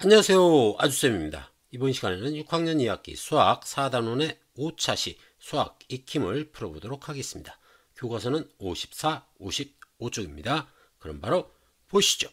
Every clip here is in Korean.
안녕하세요 아주쌤입니다. 이번 시간에는 6학년 2학기 수학 4단원의 5차시 수학 익힘을 풀어보도록 하겠습니다. 교과서는 54, 55쪽입니다. 그럼 바로 보시죠.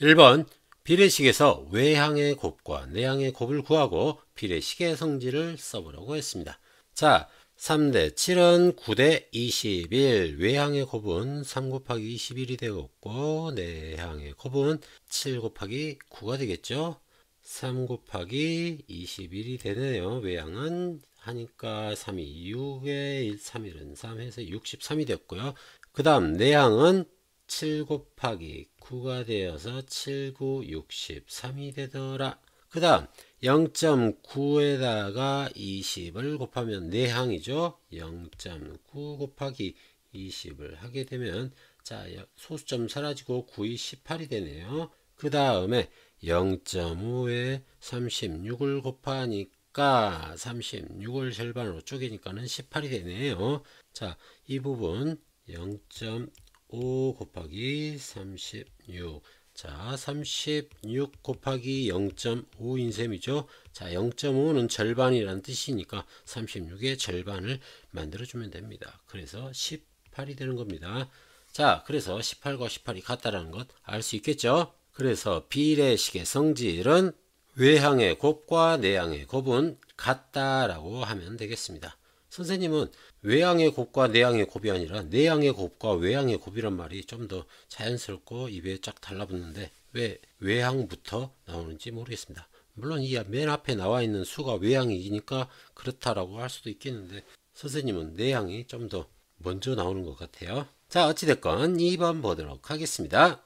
1번 비례식에서 외향의 곱과 내향의 곱을 구하고 비례식의 성질을 써보라고 했습니다. 자 3대 7은 9대 21외향의 곱은 3 곱하기 21이 되었고 내향의 곱은 7 곱하기 9가 되겠죠 3 곱하기 21이 되네요 외향은 하니까 3이 6에 1, 3일은 3 해서 63이 됐고요 그 다음 내향은7 곱하기 9가 되어서 7, 9, 63이 되더라 그 다음 0.9에다가 20을 곱하면 4항이죠. 0.9 곱하기 20을 하게 되면 자 소수점 사라지고 9이 18이 되네요. 그 다음에 0.5에 36을 곱하니까 36을 절반으로 쪼개니까는 18이 되네요. 자 이 부분 0.5 곱하기 36 자, 36 곱하기 0.5인 셈이죠. 자, 0.5는 절반이라는 뜻이니까 36의 절반을 만들어주면 됩니다. 그래서 18이 되는 겁니다. 자, 그래서 18과 18이 같다라는 것 알 수 있겠죠? 그래서 비례식의 성질은 외항의 곱과 내항의 곱은 같다라고 하면 되겠습니다. 선생님은 외양의 곱과 내양의 곱이 아니라 내양의 곱과 외양의 곱이란 말이 좀 더 자연스럽고 입에 쫙 달라붙는데 왜 외항부터 나오는지 모르겠습니다. 물론 이 맨 앞에 나와 있는 수가 외항이니까 그렇다라고 할 수도 있겠는데 선생님은 내향이 좀 더 먼저 나오는 것 같아요. 자 어찌됐건 2번 보도록 하겠습니다.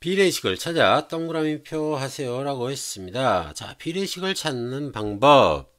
비례식을 찾아 동그라미 표 하세요 라고 했습니다. 자 비례식을 찾는 방법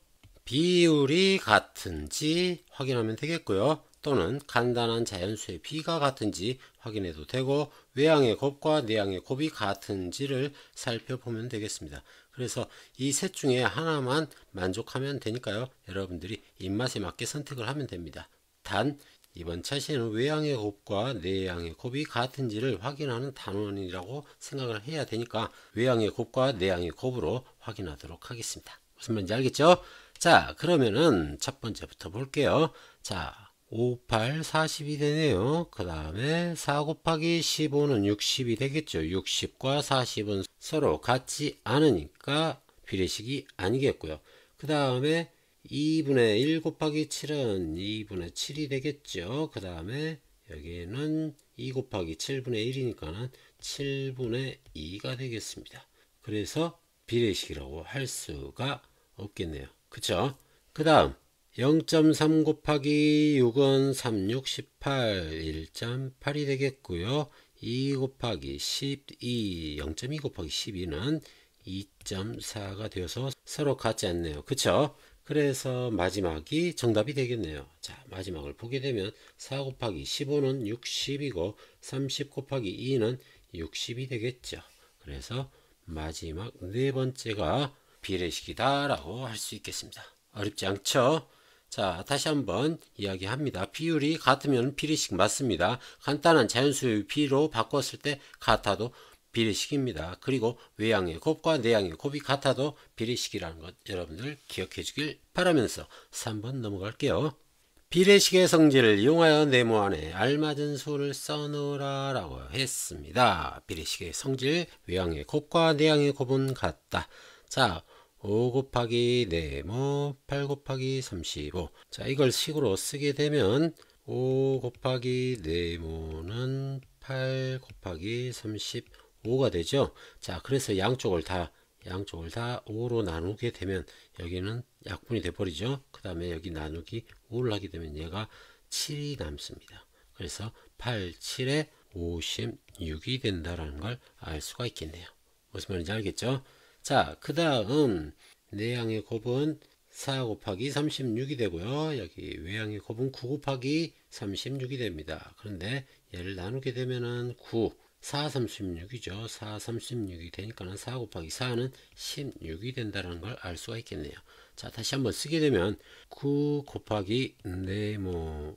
비율이 같은지 확인하면 되겠고요. 또는 간단한 자연수의 비가 같은지 확인해도 되고 외양의 곱과 내양의 곱이 같은지를 살펴보면 되겠습니다. 그래서 이 셋 중에 하나만 만족하면 되니까요. 여러분들이 입맛에 맞게 선택을 하면 됩니다. 단 이번 차시에는 외양의 곱과 내양의 곱이 같은지를 확인하는 단원이라고 생각을 해야 되니까 외양의 곱과 내양의 곱으로 확인하도록 하겠습니다. 무슨 말인지 알겠죠? 자, 그러면은 첫 번째부터 볼게요. 자, 5, 8, 40이 되네요. 그 다음에 4 곱하기 15는 60이 되겠죠. 60과 40은 서로 같지 않으니까 비례식이 아니겠고요. 그 다음에 2분의 1 곱하기 7은 2분의 7이 되겠죠. 그 다음에 여기에는 2 곱하기 7분의 1이니까는 7분의 2가 되겠습니다. 그래서 비례식이라고 할 수가 없겠네요. 그쵸? 그 다음 0.3 곱하기 6은 36, 18, 1.8이 되겠고요. 2 곱하기 12, 0.2 곱하기 12는 2.4가 되어서 서로 같지 않네요. 그쵸? 그래서 마지막이 정답이 되겠네요. 자, 마지막을 보게 되면 4 곱하기 15는 60이고 30 곱하기 2는 60이 되겠죠. 그래서 마지막 네 번째가 비례식이다라고 할 수 있겠습니다. 어렵지 않죠? 자, 다시 한번 이야기합니다. 비율이 같으면 비례식 맞습니다. 간단한 자연수의 비로 바꿨을 때 같아도 비례식입니다. 그리고 외양의 곱과 내양의 곱이 같아도 비례식이라는 것 여러분들 기억해 주길 바라면서 3번 넘어갈게요. 비례식의 성질을 이용하여 네모 안에 알맞은 수를 써넣으라 라고 했습니다. 비례식의 성질, 외양의 곱과 내양의 곱은 같다. 자, 5 곱하기 네모 8 뭐 곱하기 35자 이걸 식으로 쓰게 되면 5 곱하기 네모는 8 곱하기 35가 되죠 자 그래서 양쪽을 다 양쪽을 다 5로 나누게 되면 여기는 약분이 돼 버리죠 그 다음에 여기 나누기 5를 하게 되면 얘가 7이 남습니다 그래서 8, 7에 56이 된다라는 걸 알 수가 있겠네요 무슨 말인지 알겠죠 자, 그 다음 내양의 곱은 4 곱하기 36이 되고요. 여기 외양의 곱은 9 곱하기 36이 됩니다. 그런데 얘를 나누게 되면은 9, 4, 36이죠. 4, 36이 되니까는 4 곱하기 4는 16이 된다는 걸 알 수가 있겠네요. 자, 다시 한번 쓰게 되면 9 곱하기 네모는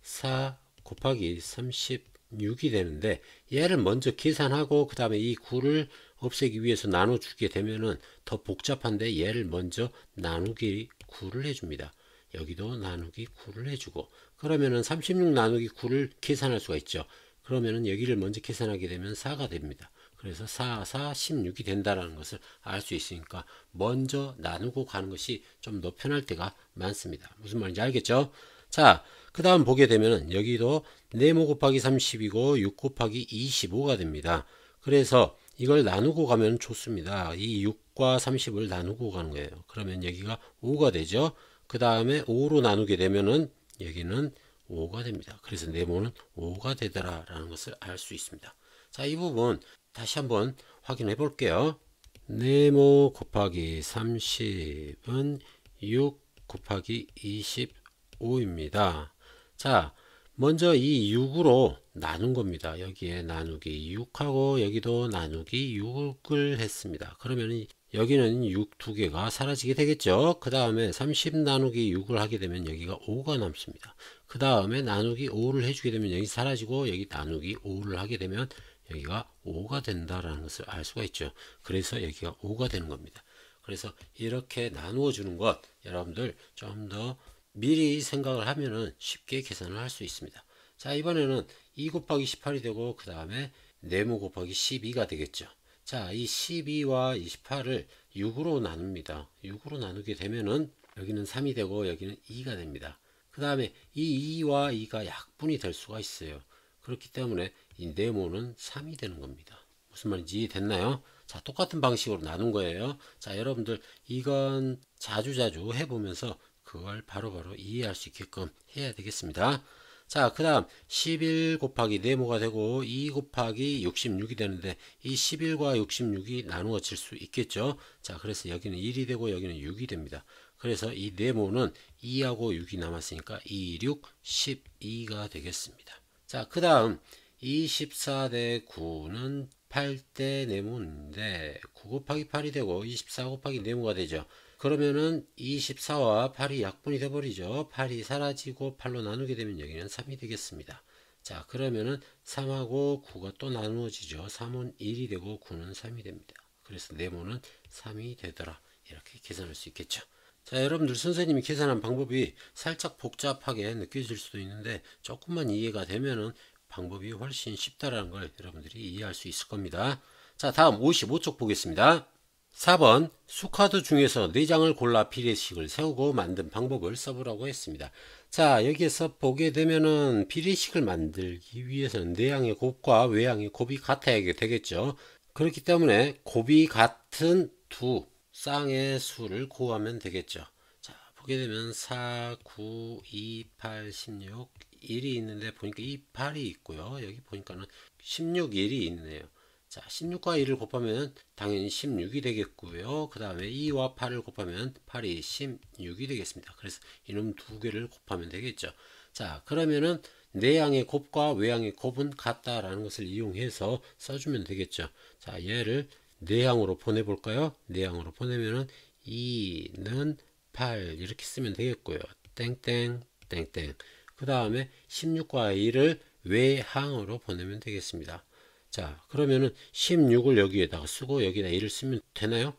4 곱하기 36 6이 되는데 얘를 먼저 계산하고 그 다음에 이 9를 없애기 위해서 나눠주게 되면은 더 복잡한데 얘를 먼저 나누기 9를 해줍니다. 여기도 나누기 9를 해주고 그러면은 36 나누기 9를 계산할 수가 있죠. 그러면은 여기를 먼저 계산하게 되면 4가 됩니다. 그래서 4, 4, 16이 된다라는 것을 알 수 있으니까 먼저 나누고 가는 것이 좀 더 편할 때가 많습니다. 무슨 말인지 알겠죠? 자, 그 다음 보게 되면 여기도 네모 곱하기 30이고 6 곱하기 25가 됩니다. 그래서 이걸 나누고 가면 좋습니다. 이 6과 30을 나누고 가는 거예요. 그러면 여기가 5가 되죠. 그 다음에 5로 나누게 되면은 여기는 5가 됩니다. 그래서 네모는 5가 되더라라는 것을 알 수 있습니다. 자, 이 부분 다시 한번 확인해 볼게요. 네모 곱하기 30은 6 곱하기 25 5입니다. 자, 먼저 이 6으로 나눈 겁니다. 여기에 나누기 6하고 여기도 나누기 6을 했습니다. 그러면 여기는 6 두 개가 사라지게 되겠죠. 그 다음에 30 나누기 6을 하게 되면 여기가 5가 남습니다. 그 다음에 나누기 5를 해주게 되면 여기 사라지고 여기 나누기 5를 하게 되면 여기가 5가 된다라는 것을 알 수가 있죠. 그래서 여기가 5가 되는 겁니다. 그래서 이렇게 나누어 주는 것 여러분들 좀더 미리 생각을 하면은 쉽게 계산을 할 수 있습니다. 자 이번에는 2 곱하기 18이 되고 그 다음에 네모 곱하기 12가 되겠죠. 자 이 12와 28을 6으로 나눕니다. 6으로 나누게 되면은 여기는 3이 되고 여기는 2가 됩니다. 그 다음에 이 2와 2가 약분이 될 수가 있어요. 그렇기 때문에 이 네모는 3이 되는 겁니다. 무슨 말인지 됐나요자 똑같은 방식으로 나눈 거예요. 자 여러분들 이건 자주자주 해보면서 그걸 바로바로 바로 이해할 수 있게끔 해야 되겠습니다. 자, 그 다음 11 곱하기 네모가 되고 2 곱하기 66이 되는데 이 11과 66이 나누어질 수 있겠죠. 자, 그래서 여기는 1이 되고 여기는 6이 됩니다. 그래서 이 네모는 2하고 6이 남았으니까 2, 6, 12가 되겠습니다. 자, 그 다음 24대 9는 8대 네모인데 9 곱하기 8이 되고 24 곱하기 네모가 되죠. 그러면은 24와 8이 약분이 돼버리죠. 8이 사라지고 8로 나누게 되면 여기는 3이 되겠습니다. 자 그러면은 3하고 9가 또 나누어지죠. 3은 1이 되고 9는 3이 됩니다. 그래서 네모는 3이 되더라. 이렇게 계산할 수 있겠죠. 자 여러분들 선생님이 계산한 방법이 살짝 복잡하게 느껴질 수도 있는데 조금만 이해가 되면은 방법이 훨씬 쉽다라는 걸 여러분들이 이해할 수 있을 겁니다. 자, 다음 55쪽 보겠습니다. 4번 수카드 중에서 4장을 골라 비례식을 세우고 만든 방법을 써보라고 했습니다. 자 여기에서 보게 되면은 비례식을 만들기 위해서는 내양의 곱과 외양의 곱이 같아야 되겠죠. 그렇기 때문에 곱이 같은 두 쌍의 수를 구하면 되겠죠. 자 보게 되면 4, 9, 2, 8, 16, 1이 있는데 보니까 이8이 있고요. 여기 보니까는 1 6 1이 있네요. 자, 16과 1을 곱하면 당연히 16이 되겠고요. 그 다음에 2와 8을 곱하면 8이 16이 되겠습니다. 그래서 이놈 두 개를 곱하면 되겠죠. 자, 그러면은 내양의 곱과 외양의 곱은 같다라는 것을 이용해서 써주면 되겠죠. 자, 얘를 내양으로 네 보내볼까요? 내양으로 네 보내면은 2는 8 이렇게 쓰면 되겠고요. 땡땡 땡땡 그 다음에 16과 2를 외항으로 보내면 되겠습니다. 자 그러면은 16을 여기에다가 쓰고 여기다 2를 쓰면 되나요?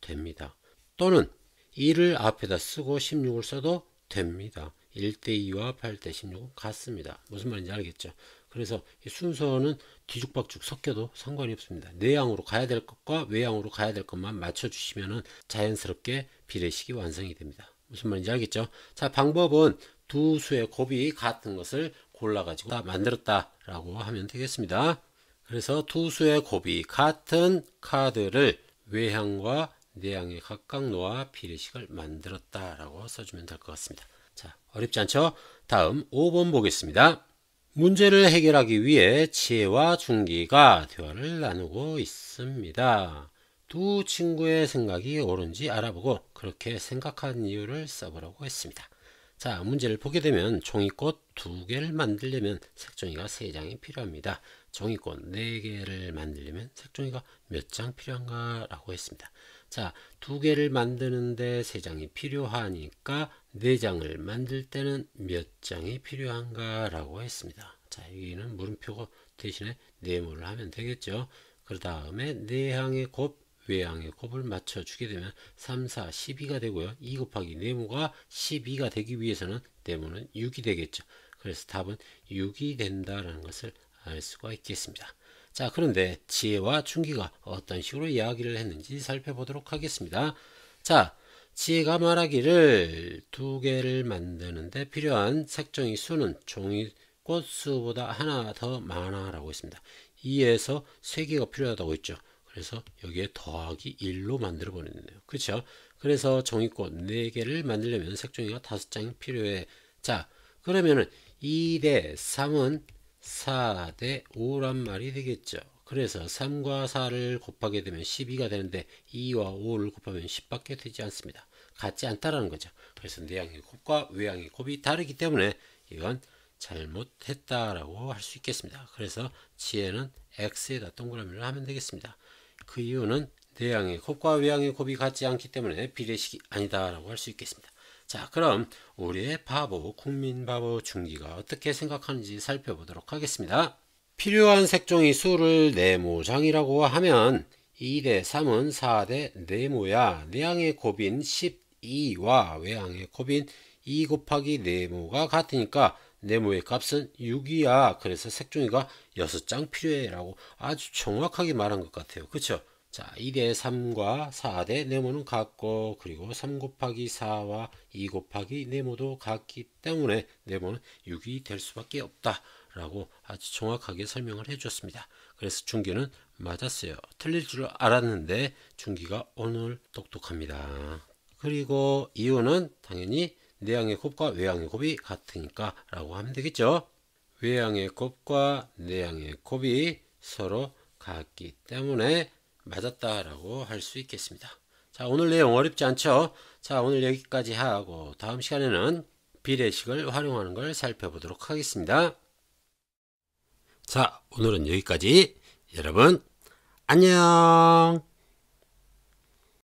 됩니다. 또는 2를 앞에다 쓰고 16을 써도 됩니다. 1대2와 8대1 6 같습니다. 무슨 말인지 알겠죠? 그래서 이 순서는 뒤죽박죽 섞여도 상관이 없습니다. 내양으로 가야 될 것과 외양으로 가야 될 것만 맞춰주시면 자연스럽게 비례식이 완성이 됩니다. 무슨 말인지 알겠죠? 자 방법은 두 수의 곱이 같은 것을 골라가지고 다 만들었다라고 하면 되겠습니다. 그래서 두 수의 곱이 같은 카드를 외향과 내향에 각각 놓아 비례식을 만들었다라고 써주면 될 것 같습니다. 자, 어렵지 않죠? 다음 5번 보겠습니다. 문제를 해결하기 위해 지혜와 중기가 대화를 나누고 있습니다. 두 친구의 생각이 옳은지 알아보고 그렇게 생각한 이유를 써보라고 했습니다. 자, 문제를 보게 되면 종이꽃 두개를 만들려면 색종이가 세장이 필요합니다. 종이꽃 네개를 만들려면 색종이가 몇 장 필요한가 라고 했습니다. 자, 두개를 만드는데 세장이 필요하니까 네장을 만들 때는 몇 장이 필요한가 라고 했습니다. 자, 여기는 물음표고 대신에 네모를 하면 되겠죠. 그 다음에 네항의 곱 외항에 곱을 맞춰주게 되면 3, 4, 12가 되고요. 2 곱하기 네모가 12가 되기 위해서는 네모는 6이 되겠죠. 그래서 답은 6이 된다라는 것을 알 수가 있겠습니다. 자 그런데 지혜와 충기가 어떤 식으로 이야기를 했는지 살펴보도록 하겠습니다. 자 지혜가 말하기를 두 개를 만드는데 필요한 색종이 수는 종이 꽃수보다 하나 더 많아 라고 했습니다. 2에서 3개가 필요하다고 했죠. 그래서 여기에 더하기 1로 만들어 버리네요. 그렇죠? 그래서 종이꽃 4개를 만들려면 색종이가 5장이 필요해. 자, 그러면은 2 대 3은 4 대 5란 말이 되겠죠. 그래서 3과 4를 곱하게 되면 12가 되는데 2와 5를 곱하면 10밖에 되지 않습니다. 같지 않다라는 거죠. 그래서 내양의 네 곱과 외양의 곱이 다르기 때문에 이건 잘못했다라고 할 수 있겠습니다. 그래서 지혜는 x에다 동그라미를 하면 되겠습니다. 그 이유는 내양의 곱과 외양의 곱이 같지 않기 때문에 비례식이 아니다라고 할 수 있겠습니다. 자 그럼 우리의 바보 국민바보 중기가 어떻게 생각하는지 살펴보도록 하겠습니다. 필요한 색종이 수를 네모장이라고 하면 2대 3은 4대 네모야 내양의 곱인 12와 외양의 곱인 2 곱하기 네모가 같으니까 네모의 값은 6이야. 그래서 색종이가 6장 필요해. 라고 아주 정확하게 말한 것 같아요. 그쵸? 자, 2대 3과 4대 네모는 같고, 그리고 3 곱하기 4와 2 곱하기 네모도 같기 때문에 네모는 6이 될 수밖에 없다. 라고 아주 정확하게 설명을 해줬습니다 그래서 중기는 맞았어요. 틀릴 줄 알았는데 중기가 오늘 똑똑합니다. 그리고 이유는 당연히 내양의 곱과 외양의 곱이 같으니까 라고 하면 되겠죠. 외양의 곱과 내양의 곱이 서로 같기 때문에 맞았다라고 할 수 있겠습니다. 자 오늘 내용 어렵지 않죠? 자 오늘 여기까지 하고 다음 시간에는 비례식을 활용하는 걸 살펴보도록 하겠습니다. 자 오늘은 여기까지 여러분 안녕